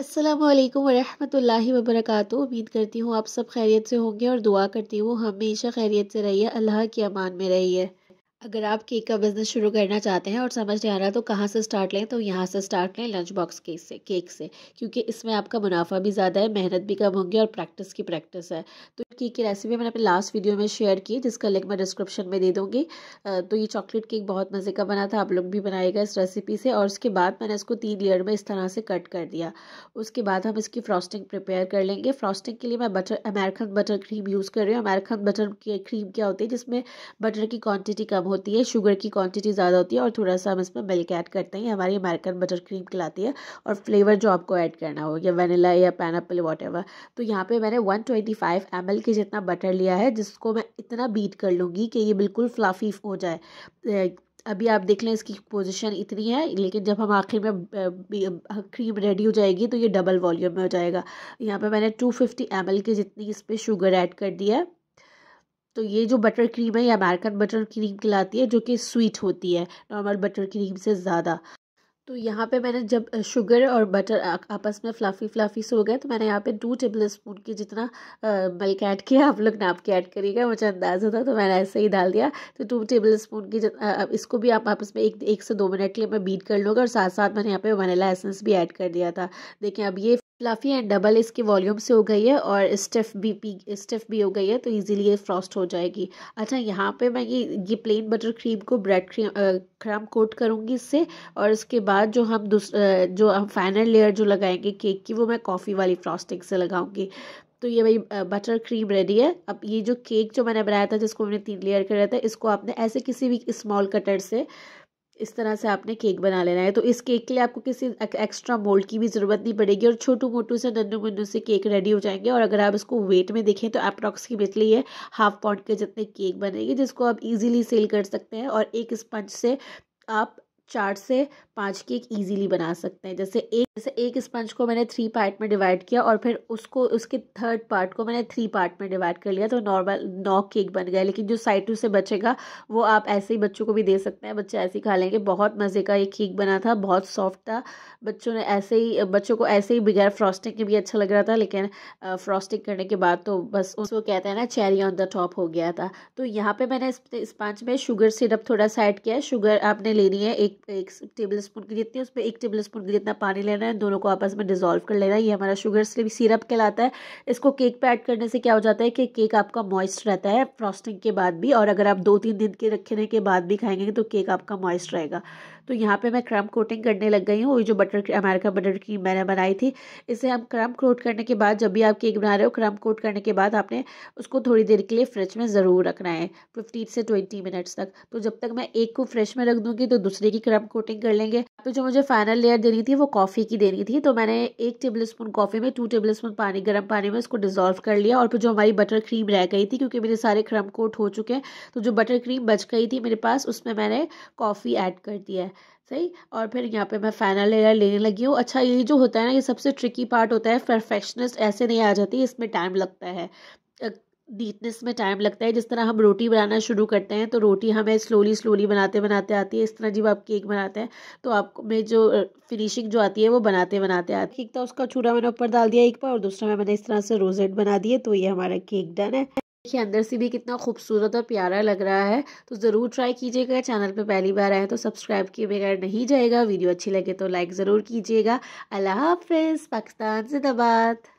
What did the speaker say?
अस्सलाम वालेकुम व उम्मीद करती हूँ आप सब खैरियत से होंगे और दुआ करती हूँ हमेशा खैरियत से रहिए अल्लाह की अमान में रहिए अगर आप केक का बिज़नेस शुरू करना चाहते हैं और समझ नहीं आ रहा तो कहाँ से स्टार्ट लें तो यहाँ से स्टार्ट लें लंच बॉक्स केक से केक से क्योंकि इसमें आपका मुनाफा भी ज़्यादा है मेहनत भी कम होगी और प्रैक्टिस की प्रैक्टिस है तो केक की रेसिपी मैंने अपने लास्ट वीडियो में शेयर की जिसका लिंक मैं डिस्क्रिप्शन में दे दूँगी तो ये चॉकलेट केक बहुत मज़े का बना था आप लोग भी बनाएगा इस रेसिपी से और उसके बाद मैंने इसको तीन लेयर में इस तरह से कट कर दिया उसके बाद हम इसकी फ्रॉस्टिंग प्रिपेयर कर लेंगे फ्रॉस्टिंग के लिए मैं butter American butter cream use कर रही हूँ अमेरिकन बटर क्रीम क्या होती है जिसमें बटर की क्वान्टिटी कम होती है शुगर की क्वांटिटी ज़्यादा होती है और थोड़ा सा हम इसमें मिल्क ऐड करते हैं ये हमारी अमेरिकन बटर क्रीम खिलाती है और फ्लेवर जो आपको ऐड करना हो या वनीला या पैन वॉट तो यहाँ पे मैंने one twenty five M L के जितना बटर लिया है जिसको मैं इतना बीट कर लूँगी कि ये बिल्कुल फ्लाफी हो जाए अभी आप देख लें इसकी पोजीशन इतनी है लेकिन जब हम आखिर में क्रीम रेडी हो जाएगी तो ये डबल वॉल्यूम में हो जाएगा यहाँ पे मैंने 250 एम के जितनी इस पर शुगर ऐड कर दिया है तो ये जो बटर क्रीम है ये अमेरिकन बटर क्रीम कहलाती है जो कि स्वीट होती है नॉर्मल बटर क्रीम से ज़्यादा तो यहाँ पे मैंने जब शुगर और बटर आपस में फ्लाफ़ी फ्लाफ़ी से हो गए तो मैंने यहाँ पे टू टेबल स्पून के जितना मिल्क ऐड किया आप लोग नाप के ऐड करिएगा मुझे अंदाज़ा था तो मैंने ऐसे ही डाल दिया तो टू टेबल स्पून की इसको भी आप आपस में एक एक से दो मिनट के लिए मैं बीट कर लूँगा और साथ साथ मैंने यहाँ पर वनीला एसेंस भी ऐड कर दिया था देखिए अब ये फ्लफ़ी एंड डबल इसकी वॉल्यूम से हो गई है और स्टफ़ भी पी स्टफ़ भी हो गई है तो इजीली ये फ्रॉस्ट हो जाएगी अच्छा यहाँ पे मैं ये ये प्लेन बटर क्रीम को ब्रेड क्रीम क्रम कोट करूँगी इससे और इसके बाद जो हम दूस जो हम फाइनल लेयर जो लगाएंगे केक की वो मैं कॉफ़ी वाली फ्रॉस्टिंग से लगाऊँगी तो ये भाई बटर क्रीम रेडी है अब ये जो केक जो मैंने बनाया था जिसको मैंने तीन लेयर कराया था इसको आपने ऐसे किसी भी स्मॉल कटर से इस तरह से आपने केक बना लेना है तो इस केक के लिए आपको किसी एक, एक्स्ट्रा मोल्ड की भी ज़रूरत नहीं पड़ेगी और छोटू मोटू से नन्नू मुन्नू से केक रेडी हो जाएंगे और अगर आप इसको वेट में देखें तो अप्रॉक्सीमेटली ये हाफ पॉट के जितने केक बनेंगे जिसको आप इजीली सेल कर सकते हैं और एक स्पंज से आप चार से पाँच केक इजीली बना सकते हैं जैसे एक जैसे एक स्पंज को मैंने थ्री पार्ट में डिवाइड किया और फिर उसको उसके थर्ड पार्ट को मैंने थ्री पार्ट में डिवाइड कर लिया तो नॉर्मल नौ केक बन गया लेकिन जो साइड टू से बचेगा वो आप ऐसे ही बच्चों को भी दे सकते हैं बच्चे ऐसे ही खा लेंगे बहुत मज़े का ये केक बना था बहुत सॉफ्ट था बच्चों ने ऐसे ही बच्चों को ऐसे ही बगैर फ्रॉस्टिंग के भी अच्छा लग रहा था लेकिन फ्रॉस्टिंग करने के बाद तो बस उसको कहते हैं ना चेरी ऑन द टॉप हो गया था तो यहाँ पर मैंने स्पंज में शुगर सिरप थोड़ा सा ऐड किया है शुगर आपने लेनी है एक एक टेबल स्पून की जितनी उसमें एक टेबल स्पून जितना पानी लेना है दोनों को आपस में डिजोल्व कर लेना है ये हमारा शुगर सिरप कहलाता है इसको केक पे ऐड करने से क्या हो जाता है कि केक आपका मॉइस्ट रहता है फ्रॉस्टिंग के बाद भी और अगर आप दो तीन दिन के रखने के बाद भी खाएंगे तो केक आपका मॉइस्ट रहेगा तो यहाँ पे मैं क्रम कोटिंग करने लग गई हूँ वही जो बटर अमेरिका बटर क्रीम मैंने बनाई थी इसे हम क्रम कोट करने के बाद जब भी आप केक बना रहे हो क्रम कोट करने के बाद आपने उसको थोड़ी देर के लिए फ्रिज में ज़रूर रखना है फिफ्टीन से ट्वेंटी मिनट्स तक तो जब तक मैं एक को फ्रिज में रख दूँगी तो दूसरे की फिर हम कोटिंग कर लेंगे यहाँ जो मुझे फाइनल लेयर देनी थी वो कॉफ़ी की देनी थी तो मैंने एक टेबल स्पून कॉफ़ी में टू टेबल स्पून पानी गर्म पानी में उसको डिजोल्व कर लिया और फिर जो हमारी बटर क्रीम रह गई थी क्योंकि मेरे सारे क्रम कोट हो चुके हैं तो जो बटर क्रीम बच गई थी मेरे पास उसमें मैंने कॉफ़ी ऐड कर दिया है सही और फिर यहाँ पे मैं फाइनल लेयर लेने लगी हूँ अच्छा ये जो होता है ना ये सबसे ट्रिकी पार्ट होता है परफेक्शनिस्ट ऐसे नहीं आ जाती इसमें टाइम लगता है डीटनेस में टाइम लगता है जिस तरह हम रोटी बनाना शुरू करते हैं तो रोटी हमें स्लोली स्लोली बनाते बनाते आती है इस तरह जब आप केक बनाते हैं तो आप में जो फिनिशिंग जो आती है वो बनाते बनाते आती है एक तो उसका चूरा मैंने ऊपर डाल दिया एक बार और दूसरा में मैंने इस तरह से रोजेट बना दिए तो ये हमारा केक डन है देखिए अंदर से भी कितना खूबसूरत और प्यारा लग रहा है तो ज़रूर ट्राई कीजिएगा चैनल पर पहली बार आए तो सब्सक्राइब किए बगैर नहीं जाएगा वीडियो अच्छी लगे तो लाइक ज़रूर कीजिएगा अल्लाह हाफिज़ पाकिस्तान जिंदाबाद